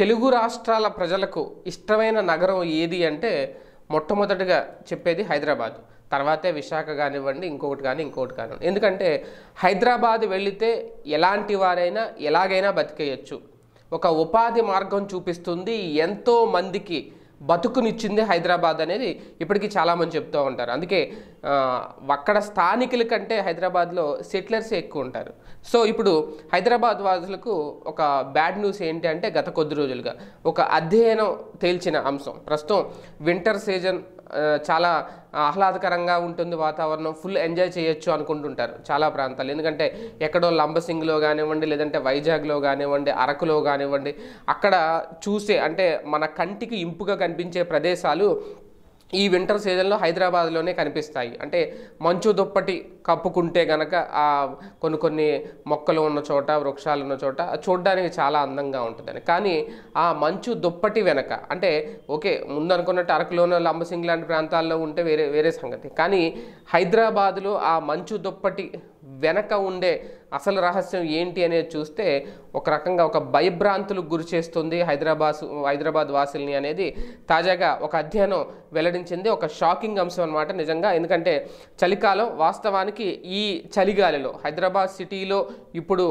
తెలుగు రాష్ట్రాల ప్రజలకు ఇష్టమైన నగరం ఏది అంటే మొట్టమొదటిగా చెప్పేది హైదరాబాద్ తర్వాతే విశాఖ కానివ్వండి ఇంకొకటి కానీ ఇంకొకటి కానివ్వండి ఎందుకంటే హైదరాబాద్ వెళితే ఎలాంటి వారైనా ఎలాగైనా బతికేయచ్చు ఒక ఉపాధి మార్గం చూపిస్తుంది ఎంతో మందికి బతుకునిచ్చింది హైదరాబాద్ అనేది ఇప్పటికీ చాలామంది చెప్తూ ఉంటారు అందుకే అక్కడ స్థానికుల కంటే హైదరాబాద్లో సెటిలర్స్ ఎక్కువ ఉంటారు సో ఇప్పుడు హైదరాబాద్ వాసులకు ఒక బ్యాడ్ న్యూస్ ఏంటి అంటే గత కొద్ది రోజులుగా ఒక అధ్యయనం తేల్చిన అంశం ప్రస్తుతం వింటర్ సీజన్ చాలా ఆహ్లాదకరంగా ఉంటుంది వాతావరణం ఫుల్ ఎంజాయ్ చేయొచ్చు అనుకుంటుంటారు చాలా ప్రాంతాలు ఎందుకంటే ఎక్కడో లంబసింగ్లో కానివ్వండి లేదంటే వైజాగ్లో కానివ్వండి అరకులో కానివ్వండి అక్కడ చూసే అంటే మన కంటికి ఇంపుగా కనిపించే ప్రదేశాలు ఈ వింటర్ సీజన్లో హైదరాబాద్లోనే కనిపిస్తాయి అంటే మంచు దుప్పటి కప్పుకుంటే గనక ఆ కొన్ని కొన్ని మొక్కలు ఉన్న చోట వృక్షాలు ఉన్న చోట చూడడానికి చాలా అందంగా ఉంటుందని కానీ ఆ మంచు దుప్పటి వెనక అంటే ఓకే ముందనుకున్నట్టు అరకులోనో లంబసింగ్ లాంటి ప్రాంతాల్లో ఉంటే వేరే వేరే సంగతి కానీ హైదరాబాద్లో ఆ మంచు దుప్పటి వెనక ఉండే అసలు రహస్యం ఏంటి అనేది చూస్తే ఒక రకంగా ఒక భయభ్రాంతులకు గురి చేస్తుంది హైదరాబాద్ హైదరాబాద్ వాసుల్ని అనేది తాజాగా ఒక అధ్యయనం వెల్లడించింది ఒక షాకింగ్ అంశం అనమాట నిజంగా ఎందుకంటే చలికాలం వాస్తవానికి ఈ చలిగాలిలో హైదరాబాద్ సిటీలో ఇప్పుడు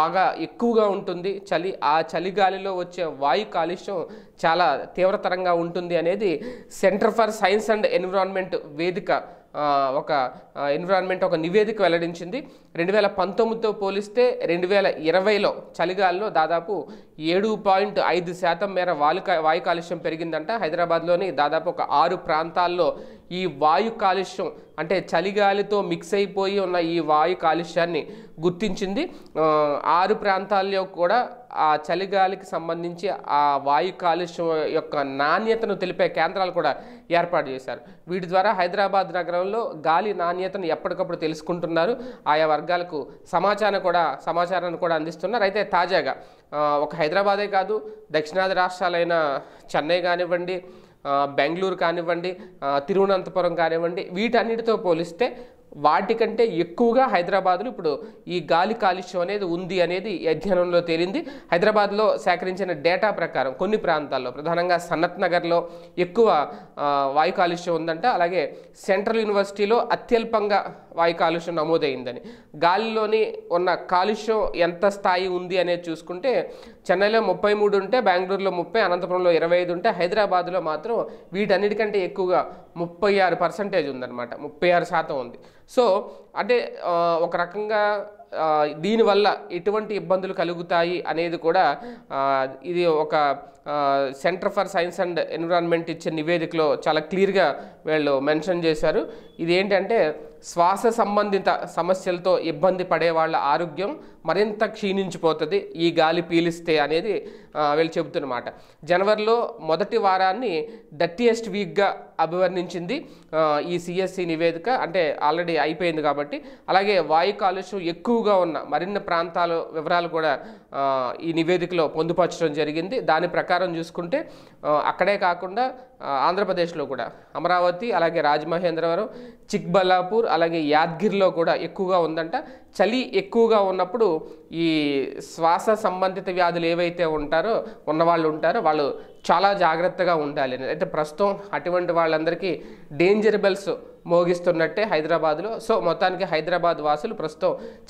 బాగా ఎక్కువగా ఉంటుంది చలి ఆ చలిగాలిలో వచ్చే వాయు కాలుష్యం చాలా తీవ్రతరంగా ఉంటుంది అనేది Centre for Science and Environment వేదిక ఒక ఎన్విరాన్మెంట్ ఒక నివేదిక వెల్లడించింది రెండు వేల పంతొమ్మిదితో పోలిస్తే రెండు వేల ఇరవైలో చలిగాల్లో దాదాపు ఏడు పాయింట్ ఐదు శాతం మేర వాలుక వాయు కాలుష్యం పెరిగిందంట హైదరాబాద్లోని దాదాపు ఒక ఆరు ప్రాంతాల్లో ఈ వాయు కాలుష్యం అంటే చలిగాలితో మిక్స్ అయిపోయి ఉన్న ఈ వాయు కాలుష్యాన్ని గుర్తించింది ఆరు ప్రాంతాల్లో కూడా ఆ చలిగాలికి సంబంధించి ఆ వాయు కాలుష్యం యొక్క నాణ్యతను తెలిపే కేంద్రాలు కూడా ఏర్పాటు చేశారు వీటి ద్వారా హైదరాబాద్ నగరంలో గాలి నాణ్యతను ఎప్పటికప్పుడు తెలుసుకుంటున్నారు ఆయా వర్గాలకు సమాచారం కూడా సమాచారాన్ని కూడా అందిస్తున్నారు అయితే తాజాగా ఒక హైదరాబాదే కాదు దక్షిణాది రాష్ట్రాలైన చెన్నై కానివ్వండి బెంగళూరు కానివ్వండి తిరువనంతపురం కానివ్వండి వీటన్నిటితో పోలిస్తే వాటికంటే ఎక్కువగా హైదరాబాద్లో ఇప్పుడు ఈ గాలి కాలుష్యం అనేది ఉంది అనేది అధ్యయనంలో తేలింది హైదరాబాద్లో సేకరించిన డేటా ప్రకారం కొన్ని ప్రాంతాల్లో ప్రధానంగా సన్నత్ నగర్లో ఎక్కువ వాయు కాలుష్యం ఉందంట అలాగే సెంట్రల్ యూనివర్సిటీలో అత్యల్పంగా వాయు కాలుష్యం నమోదైందని గాలిలోని ఉన్న కాలుష్యం ఎంత స్థాయి ఉంది అనేది చూసుకుంటే చెన్నైలో ముప్పై మూడు ఉంటే బెంగళూరులో ముప్పై అనంతపురంలో ఇరవై ఐదు ఉంటే హైదరాబాద్లో మాత్రం వీటన్నిటికంటే ఎక్కువగా ముప్పై ఆరు పర్సంటేజ్ ఉందన్నమాట ముప్పై ఆరు శాతం ఉంది సో అంటే ఒక రకంగా దీనివల్ల ఎటువంటి ఇబ్బందులు కలుగుతాయి అనేది కూడా ఇది ఒక Centre for Science and Environment ఇచ్చే నివేదికలో చాలా క్లియర్గా వీళ్ళు మెన్షన్ చేశారు ఇది ఏంటంటే శ్వాస సంబంధిత సమస్యలతో ఇబ్బంది పడే వాళ్ళ ఆరోగ్యం మరింత క్షీణించిపోతుంది ఈ గాలి పీలిస్తే అనేది వీళ్ళు చెబుతున్నమాట జనవరిలో మొదటి వారాన్ని డర్టీయెస్ట్ వీక్గా అభివర్ణించింది ఈ సిఎస్సి నివేదిక అంటే ఆల్రెడీ అయిపోయింది కాబట్టి అలాగే వాయు కాలుష్యం ఎక్కువగా ఉన్న మరిన్ని ప్రాంతాలు వివరాలు కూడా ఈ నివేదికలో పొందుపరచడం జరిగింది దాని ప్రకారం చూసుకుంటే అక్కడే కాకుండా ఆంధ్రప్రదేశ్లో కూడా అమరావతి అలాగే రాజమహేంద్రవరం చిక్బల్లాపూర్ అలాగే యాద్గిరిలో కూడా ఎక్కువగా ఉందంట చలి ఎక్కువగా ఉన్నప్పుడు ఈ శ్వాస సంబంధిత వ్యాధులు ఏవైతే ఉంటారో ఉన్నవాళ్ళు ఉంటారో వాళ్ళు చాలా జాగ్రత్తగా ఉండాలి అయితే ప్రస్తుతం అటువంటి వాళ్ళందరికీ డేంజర్ బెల్స్ మోగిస్తున్నట్టే హైదరాబాద్లో సో మొత్తానికి హైదరాబాద్ వాసులు ప్రస్తుతం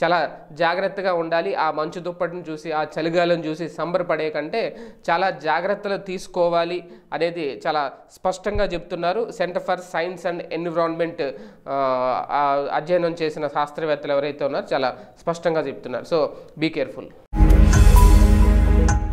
చాలా జాగ్రత్తగా ఉండాలి ఆ మంచు దుప్పటిని చూసి ఆ చలిగాలను చూసి సంబరపడే కంటే చాలా జాగ్రత్తలు తీసుకోవాలి అనేది చాలా స్పష్టంగా చెప్తున్నారు Centre for Science and Environment అధ్యయనం చేసిన శాస్త్రవేత్తలు ఎవరైతే ఉన్నారో చాలా స్పష్టంగా చెప్తున్నారు సో బీ కేర్ఫుల్